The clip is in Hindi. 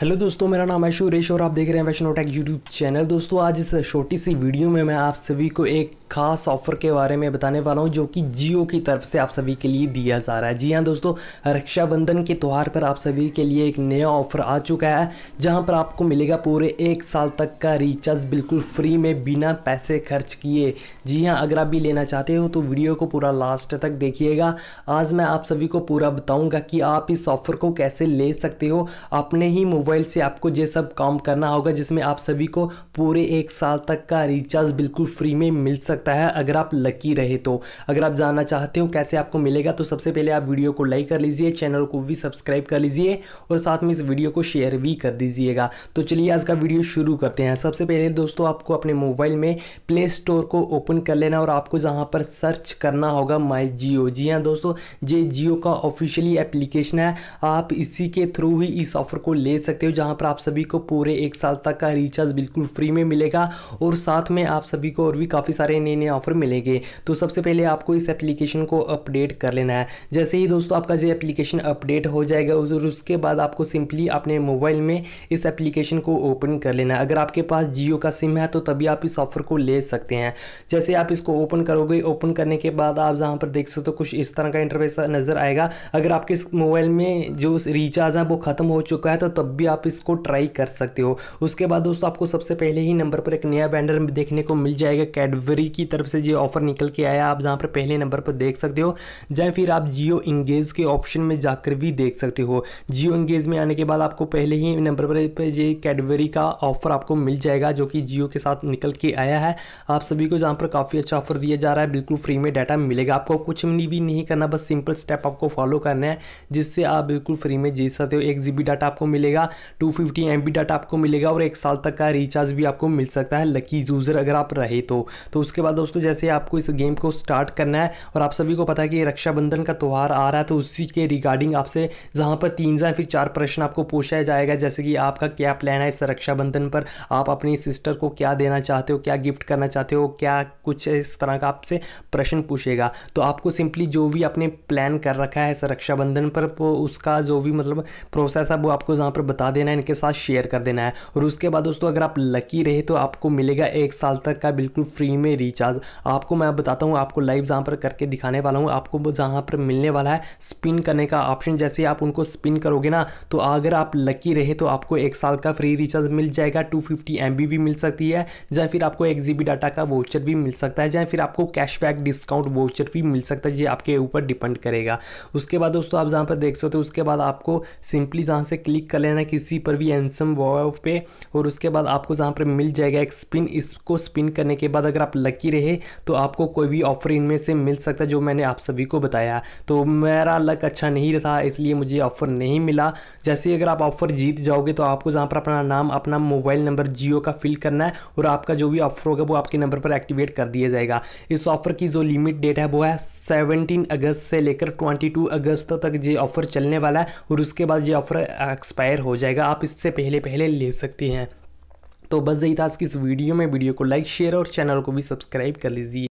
हेलो दोस्तों मेरा नाम है सुरेश और आप देख रहे हैं वैष्णो टेक यूट्यूब चैनल दोस्तों आज इस छोटी सी वीडियो में मैं आप सभी को एक खास ऑफर के बारे में बताने वाला हूं जो कि जियो की तरफ से आप सभी के लिए दिया जा रहा है जी हाँ दोस्तों रक्षाबंधन के त्यौहार पर आप सभी के लिए एक नया ऑफर आ चुका है जहाँ पर आपको मिलेगा पूरे एक साल तक का रिचार्ज बिल्कुल फ्री में बिना पैसे खर्च किए जी हाँ अगर आप भी लेना चाहते हो तो वीडियो को पूरा लास्ट तक देखिएगा आज मैं आप सभी को पूरा बताऊँगा कि आप इस ऑफर को कैसे ले सकते हो अपने ही मोबाइल से आपको ये सब काम करना होगा जिसमें आप सभी को पूरे एक साल तक का रिचार्ज बिल्कुल फ्री में मिल सकता है अगर आप लकी रहे तो अगर आप जानना चाहते हो कैसे आपको मिलेगा तो सबसे पहले आप वीडियो को लाइक कर लीजिए चैनल को भी सब्सक्राइब कर लीजिए और साथ में इस वीडियो को शेयर भी कर दीजिएगा तो चलिए आज का वीडियो शुरू करते हैं सबसे पहले दोस्तों आपको अपने मोबाइल में प्ले स्टोर को ओपन कर लेना और आपको जहाँ पर सर्च करना होगा माई जियो जी हाँ दोस्तों ये जियो का ऑफिशियली एप्लीकेशन है आप इसी के थ्रू ही इस ऑफर को ले सकते सकते हो जहाँ पर आप सभी को पूरे एक साल तक का रिचार्ज बिल्कुल फ्री में मिलेगा और साथ में आप सभी को और भी काफ़ी सारे नए नए ऑफर मिलेंगे तो सबसे पहले आपको इस एप्लीकेशन को अपडेट कर लेना है जैसे ही दोस्तों आपका जो एप्लीकेशन अपडेट हो जाएगा और उसके बाद आपको सिंपली अपने मोबाइल में इस एप्लीकेशन को ओपन कर लेना है अगर आपके पास जियो का सिम है तो तभी आप इस ऑफर को ले सकते हैं जैसे आप इसको ओपन करोगे ओपन करने के बाद आप जहाँ पर देख सकते हो कुछ इस तरह का इंटरफेस नज़र आएगा अगर आपके इस मोबाइल में जो रिचार्ज है वो ख़त्म हो चुका है तो तब भी भी आप इसको ट्राई कर सकते हो उसके बाद दोस्तों आपको सबसे पहले ही नंबर पर एक नया बैनर देखने को मिल जाएगा कैडबरी की तरफ से जो ऑफर निकल के आया आप जहाँ पर पहले नंबर पर देख सकते हो या फिर आप जियो इंगेज के ऑप्शन में जाकर भी देख सकते हो जियो इंगेज में आने के बाद आपको पहले ही नंबर पर ये कैडबरी का ऑफर आपको मिल जाएगा जो कि जियो के साथ निकल के आया है आप सभी को जहाँ पर काफ़ी अच्छा ऑफर दिया जा रहा है बिल्कुल फ्री में डाटा मिलेगा आपको कुछ भी नहीं करना बस सिंपल स्टेप आपको फॉलो करना है जिससे आप बिल्कुल फ्री में जीत सकते हो एक जी डाटा आपको मिलेगा टू फिफ्टी डाटा आपको मिलेगा और एक साल तक का रिचार्ज भी आपको मिल सकता है लकी यूज़र अगर आप रहे तो, तो उसके बाद दोस्तों जैसे आपको इस गेम को स्टार्ट करना है और आप सभी को पता है कि रक्षाबंधन का त्यौहार आ रहा है तो उसी के रिगार्डिंग आपसे जहाँ पर तीन या फिर चार प्रश्न आपको पूछा जाएगा जैसे कि आपका क्या प्लान है इस रक्षाबंधन पर आप अपनी सिस्टर को क्या देना चाहते हो क्या गिफ्ट करना चाहते हो क्या कुछ इस तरह का आपसे प्रश्न पूछेगा तो आपको सिंपली जो भी आपने प्लान कर रखा है इस रक्षाबंधन पर उसका जो भी मतलब प्रोसेस है वो आपको जहाँ पर बता बता देना है इनके साथ शेयर कर देना है और उसके बाद दोस्तों अगर आप लकी रहे तो आपको मिलेगा एक साल तक का बिल्कुल फ्री में रिचार्ज आपको मैं बताता हूँ आपको लाइव जहाँ पर करके दिखाने वाला हूँ आपको जहाँ पर मिलने वाला है स्पिन करने का ऑप्शन जैसे आप उनको स्पिन करोगे ना तो अगर आप लकी रहे तो आपको एक साल का फ्री रिचार्ज मिल जाएगा टू फिफ्टी भी मिल सकती है या फिर आपको एक डाटा का वोचर भी मिल सकता है या फिर आपको कैशबैक डिस्काउंट वोचर भी मिल सकता है ये आपके ऊपर डिपेंड करेगा उसके बाद दोस्तों आप जहाँ पर देख सकते हो उसके बाद आपको सिंपली जहाँ से क्लिक कर लेना किसी पर भी एंसम वॉव पे और उसके बाद आपको जहाँ पर मिल जाएगा एक स्पिन इसको स्पिन करने के बाद अगर आप लकी रहे तो आपको कोई भी ऑफर इनमें से मिल सकता है जो मैंने आप सभी को बताया तो मेरा लक अच्छा नहीं था इसलिए मुझे ऑफ़र नहीं मिला जैसे अगर आप ऑफ़र जीत जाओगे तो आपको जहाँ पर अपना नाम अपना मोबाइल नंबर जियो का फिल करना है और आपका जो भी ऑफ़र होगा वो आपके नंबर पर एक्टिवेट कर दिया जाएगा इस ऑफ़र की जो लिमिट डेट है वो है सेवनटीन अगस्त से लेकर ट्वेंटी अगस्त तक ये ऑफ़र चलने वाला है और उसके बाद ये ऑफ़र एक्सपायर हो जाए जाएगा आप इससे पहले पहले ले सकते हैं तो बस यही था आज की इस वीडियो में वीडियो को लाइक शेयर और चैनल को भी सब्सक्राइब कर लीजिए